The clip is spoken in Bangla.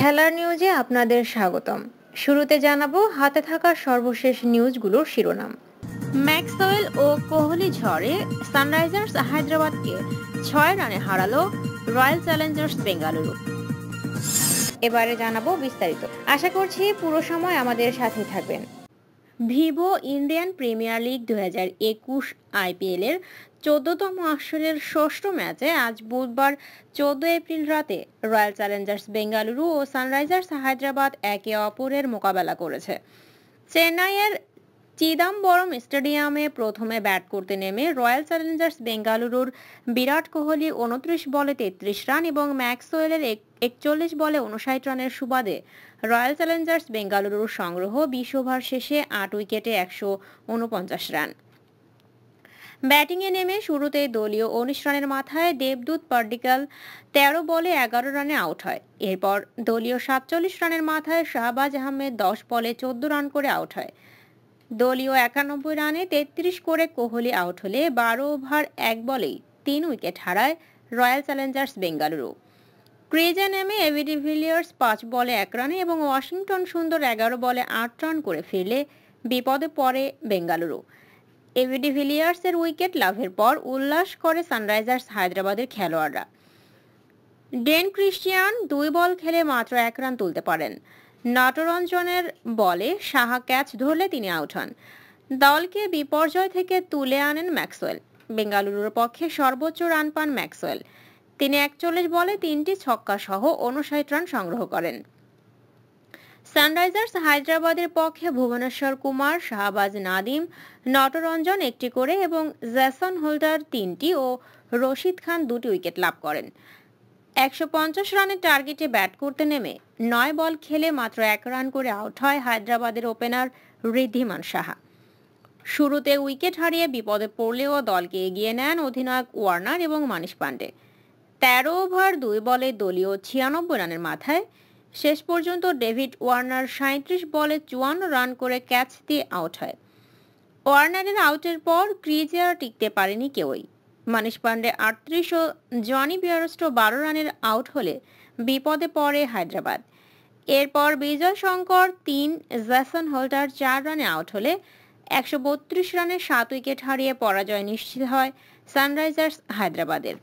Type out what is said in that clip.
খেলার নিউজে আপনাদের স্বাগতম শুরুতে জানাবো হাতে থাকা সর্বশেষ নিউজগুলোর শিরোনাম ম্যাক্সওয়েল ও কোহলি ঝড়ে সানরাইজার্স হায়দ্রাবাদকে ছয় রানে হারালো রয়্যাল চ্যালেঞ্জার্স বেঙ্গালুরু এবারে জানাবো বিস্তারিত আশা করছি পুরো সময় আমাদের সাথে থাকবেন ভিভো ইন্ডিয়ান প্রিমিয়ার লিগ দু হাজার একুশ আইপিএলের চোদ্দতম আসরের ষষ্ঠ ম্যাচে আজ বুধবার চোদ্দ এপ্রিল রাতে রয়্যাল চ্যালেঞ্জার্স বেঙ্গালুরু ও সানরাইজার্স হায়দ্রাবাদ একে অপরের মোকাবেলা করেছে চেন্নাইয়ের চিদাম্বরম স্টেডিয়ামে প্রথমে ব্যাট করতে নেমে রয়্যাল চ্যালেঞ্জার্স বেঙ্গালুরুর বিরাট কোহলি উনত্রিশ বলে তেত্রিশ রান এবং ম্যাক্সওয়েলের একচল্লিশ বলে উনষাট রানের সুবাদে রয়্যাল চ্যালেঞ্জার্স বেঙ্গালুরুর সংগ্রহ বিশ ওভার শেষে আট উইকেটে একশো উনপঞ্চাশ রান ব্যাটিংয়ে নেমে শুরুতে দলীয় উনিশ রানের মাথায় দেবদূত পার্ডিকাল তেরো বলে এগারো রানে আউট হয় এরপর দলীয় সাতচল্লিশ রানের মাথায় শাহবাজ আহমেদ দশ বলে চোদ্দ রান করে আউট হয় দলীয় একানব্বই রানে তেত্রিশ করে কোহলি আউট হলে বারো ওভার এক বলেই তিন উইকেট হারায় রয়্যাল চ্যালেঞ্জার্স বেঙ্গালুরু ক্রিজে নেমে এভিডিভিলিয়ার্স পাঁচ বলে এক রানে এবং ওয়াশিংটন সুন্দর এগারো বলে আট রান করে ফিরলে বিপদে পড়ে বেঙ্গালুরু এভিডি ভিলিয়ার্সের উইকেট লাভের পর উল্লাস করে সানরাইজার্স হায়দ্রাবাদের খেলোয়াড়রা ডেন ক্রিশ্চিয়ান দুই বল খেলে মাত্র এক রান তুলতে পারেন নটরঞ্জনের বলে সাহা ক্যাচ ধরলে তিনি আউট হন দলকে বিপর্যয় থেকে তুলে আনেন ম্যাক্সওয়েল বেঙ্গালুরুর পক্ষে সর্বোচ্চ রান পান ম্যাক্সওয়েল তিনি একচল্লিশ বলে তিনটি ছক্কা সহ উনষাট রান সংগ্রহ করেন সানরাইজার্স হায়দ্রাবাদের পক্ষে ভুবনেশ্বর কুমার শাহবাজ নাদিম নটরঞ্জন একটি করে এবং জ্যাসন হোল্ডার তিনটি ও রশিদ খান দুটি উইকেট লাভ করেন একশো রানের টার্গেটে ব্যাট করতে নেমে নয় বল খেলে মাত্র এক রান করে আউট হয় হায়দ্রাবাদের ওপেনার ঋদ্ধিমান সাহা শুরুতে উইকেট হারিয়ে বিপদে পড়লেও দলকে এগিয়ে নেন অধিনায়ক ওয়ার্নার এবং মানিশ পান্ডে তেরো ওভার দুই বলে দলীয় ছিয়ানব্বই রানের মাথায় শেষ পর্যন্ত ডেভিড ওয়ার্নার সাঁত্রিশ বলে চুয়ান্ন রান করে ক্যাচ দিয়ে আউট হয় ওয়ার্নারের আউটের পর ক্রিজে আর টিকতে পারেনি কেউই মানিশ পান্ডে আটত্রিশ ও জনি বিয়ারস্ট বারো রানের আউট হলে বিপদে পড়ে হায়দ্রাবাদ এরপর বিজয় শঙ্কর তিন জ্যাসন হোল্ডার চার রানে আউট হলে একশো রানে সাত উইকেট হারিয়ে পরাজয় নিশ্চিত হয় সানরাইজার্স হায়দ্রাবাদের